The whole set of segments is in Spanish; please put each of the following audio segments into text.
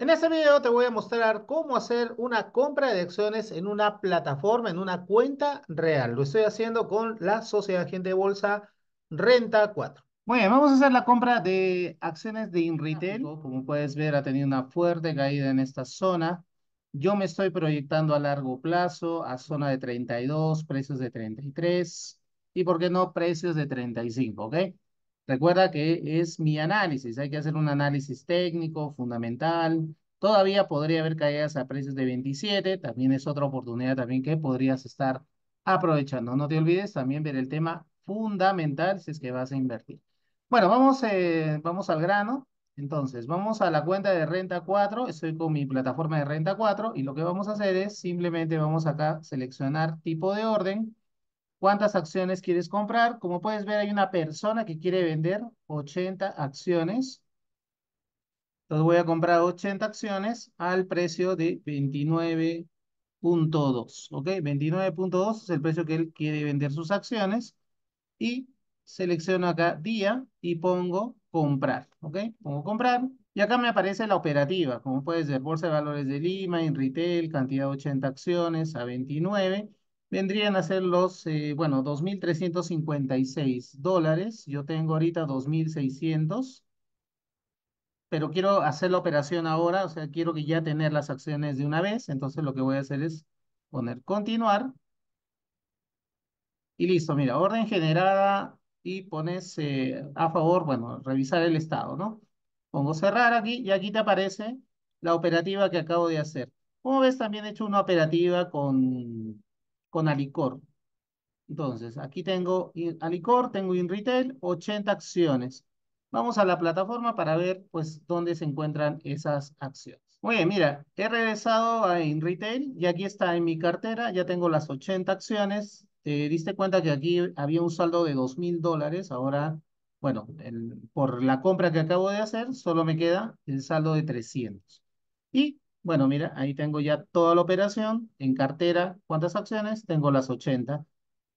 En este video te voy a mostrar cómo hacer una compra de acciones en una plataforma, en una cuenta real. Lo estoy haciendo con la Sociedad Agente de Bolsa Renta 4. Muy bien, vamos a hacer la compra de acciones de InRetail. Como puedes ver, ha tenido una fuerte caída en esta zona. Yo me estoy proyectando a largo plazo a zona de 32, precios de 33 y, ¿por qué no?, precios de 35, ¿ok? Recuerda que es mi análisis, hay que hacer un análisis técnico, fundamental. Todavía podría haber caídas a precios de 27, también es otra oportunidad también que podrías estar aprovechando. No te olvides también ver el tema fundamental si es que vas a invertir. Bueno, vamos, eh, vamos al grano. Entonces, vamos a la cuenta de Renta 4. Estoy con mi plataforma de Renta 4 y lo que vamos a hacer es simplemente vamos acá a seleccionar tipo de orden ¿Cuántas acciones quieres comprar? Como puedes ver, hay una persona que quiere vender 80 acciones. Entonces voy a comprar 80 acciones al precio de 29.2. ¿Ok? 29.2 es el precio que él quiere vender sus acciones. Y selecciono acá día y pongo comprar. ¿Ok? Pongo comprar. Y acá me aparece la operativa. Como puedes ver, Bolsa de Valores de Lima, en retail, cantidad de 80 acciones a 29 vendrían a ser los, eh, bueno, 2.356 dólares. Yo tengo ahorita 2.600, pero quiero hacer la operación ahora, o sea, quiero que ya tener las acciones de una vez. Entonces lo que voy a hacer es poner continuar. Y listo, mira, orden generada y pones eh, a favor, bueno, revisar el estado, ¿no? Pongo cerrar aquí y aquí te aparece la operativa que acabo de hacer. Como ves, también he hecho una operativa con con Alicor. Entonces, aquí tengo Alicor, tengo in retail, 80 acciones. Vamos a la plataforma para ver pues dónde se encuentran esas acciones. Muy bien, mira, he regresado a InRetail retail y aquí está en mi cartera, ya tengo las 80 acciones. Te diste cuenta que aquí había un saldo de 2.000 dólares, ahora, bueno, por la compra que acabo de hacer, solo me queda el saldo de 300. Y bueno, mira, ahí tengo ya toda la operación en cartera. ¿Cuántas acciones? Tengo las 80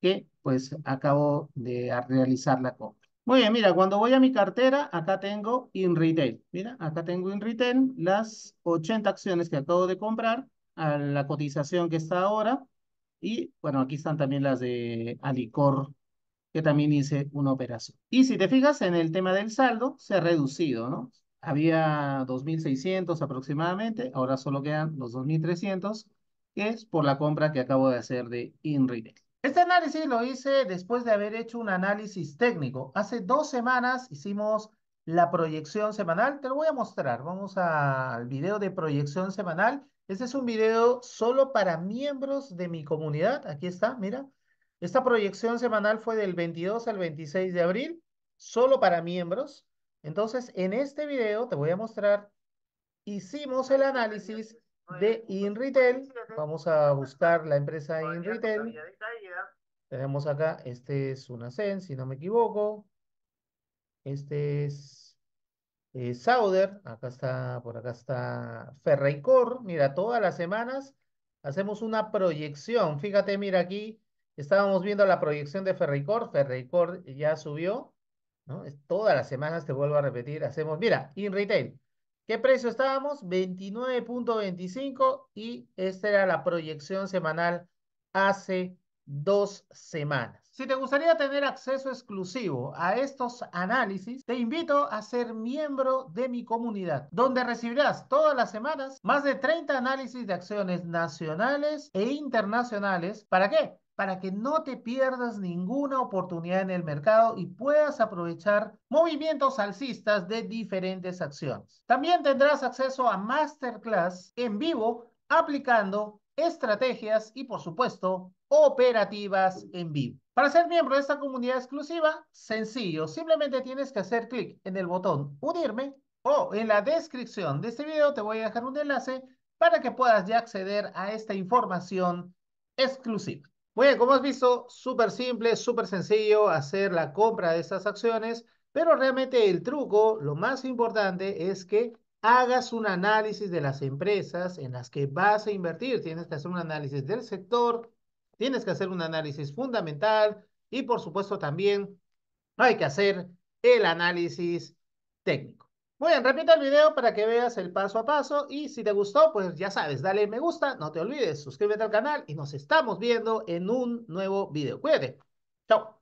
que pues acabo de realizar la compra. Muy bien, mira, cuando voy a mi cartera, acá tengo in retail. Mira, acá tengo in retail las 80 acciones que acabo de comprar a la cotización que está ahora. Y bueno, aquí están también las de Alicor, que también hice una operación. Y si te fijas en el tema del saldo, se ha reducido, ¿no? había 2.600 aproximadamente, ahora solo quedan los 2.300, que es por la compra que acabo de hacer de InRetail. Este análisis lo hice después de haber hecho un análisis técnico. Hace dos semanas hicimos la proyección semanal, te lo voy a mostrar. Vamos al video de proyección semanal. Este es un video solo para miembros de mi comunidad. Aquí está, mira. Esta proyección semanal fue del 22 al 26 de abril, solo para miembros. Entonces, en este video te voy a mostrar, hicimos el análisis de InRetail. Vamos a buscar la empresa InRetail. Tenemos acá, este es Unacen, si no me equivoco. Este es eh, Sauder. Acá está, por acá está Ferreicor. Mira, todas las semanas hacemos una proyección. Fíjate, mira aquí, estábamos viendo la proyección de Ferreicor. Ferreicor ya subió todas las semanas, te vuelvo a repetir, hacemos, mira, in retail, ¿qué precio estábamos? 29.25 y esta era la proyección semanal hace dos semanas. Si te gustaría tener acceso exclusivo a estos análisis, te invito a ser miembro de mi comunidad, donde recibirás todas las semanas más de 30 análisis de acciones nacionales e internacionales. ¿Para qué? para que no te pierdas ninguna oportunidad en el mercado y puedas aprovechar movimientos alcistas de diferentes acciones. También tendrás acceso a masterclass en vivo aplicando estrategias y por supuesto operativas en vivo. Para ser miembro de esta comunidad exclusiva, sencillo, simplemente tienes que hacer clic en el botón unirme o en la descripción de este video te voy a dejar un enlace para que puedas ya acceder a esta información exclusiva. Muy bien, como has visto, súper simple, súper sencillo hacer la compra de estas acciones, pero realmente el truco, lo más importante es que hagas un análisis de las empresas en las que vas a invertir. Tienes que hacer un análisis del sector, tienes que hacer un análisis fundamental y por supuesto también hay que hacer el análisis técnico. Muy bien, repito el video para que veas el paso a paso y si te gustó, pues ya sabes, dale me gusta, no te olvides, suscríbete al canal y nos estamos viendo en un nuevo video. Cuídate. Chao.